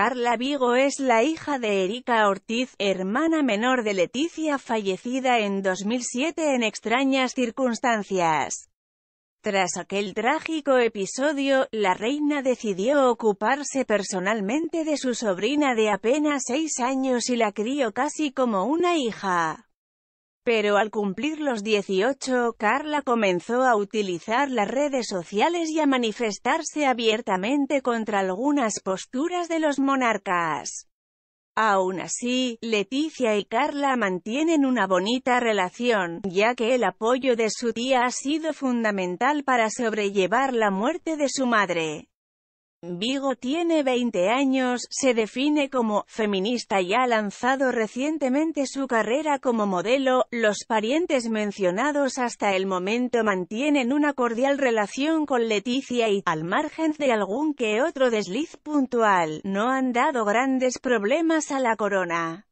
Carla Vigo es la hija de Erika Ortiz, hermana menor de Leticia fallecida en 2007 en extrañas circunstancias. Tras aquel trágico episodio, la reina decidió ocuparse personalmente de su sobrina de apenas seis años y la crió casi como una hija. Pero al cumplir los 18, Carla comenzó a utilizar las redes sociales y a manifestarse abiertamente contra algunas posturas de los monarcas. Aún así, Leticia y Carla mantienen una bonita relación, ya que el apoyo de su tía ha sido fundamental para sobrellevar la muerte de su madre. Vigo tiene 20 años, se define como feminista y ha lanzado recientemente su carrera como modelo. Los parientes mencionados hasta el momento mantienen una cordial relación con Leticia y, al margen de algún que otro desliz puntual, no han dado grandes problemas a la corona.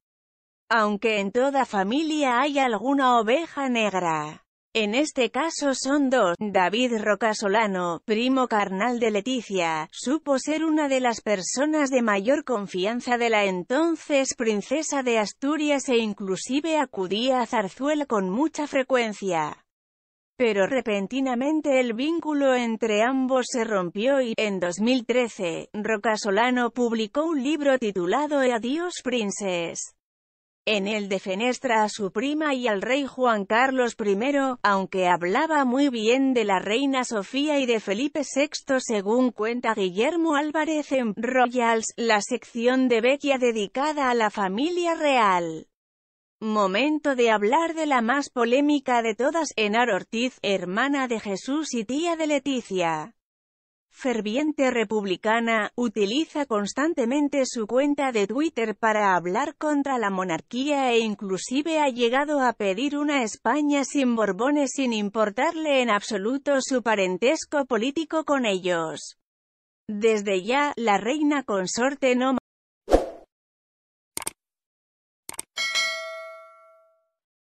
Aunque en toda familia hay alguna oveja negra. En este caso son dos, David Rocasolano, primo carnal de Leticia, supo ser una de las personas de mayor confianza de la entonces princesa de Asturias e inclusive acudía a Zarzuela con mucha frecuencia. Pero repentinamente el vínculo entre ambos se rompió y, en 2013, Rocasolano publicó un libro titulado Adiós princes». En el de Fenestra a su prima y al rey Juan Carlos I, aunque hablaba muy bien de la reina Sofía y de Felipe VI según cuenta Guillermo Álvarez en Royals, la sección de Bequia dedicada a la familia real. Momento de hablar de la más polémica de todas, Enar Ortiz, hermana de Jesús y tía de Leticia ferviente republicana, utiliza constantemente su cuenta de Twitter para hablar contra la monarquía e inclusive ha llegado a pedir una España sin Borbones sin importarle en absoluto su parentesco político con ellos. Desde ya, la reina consorte no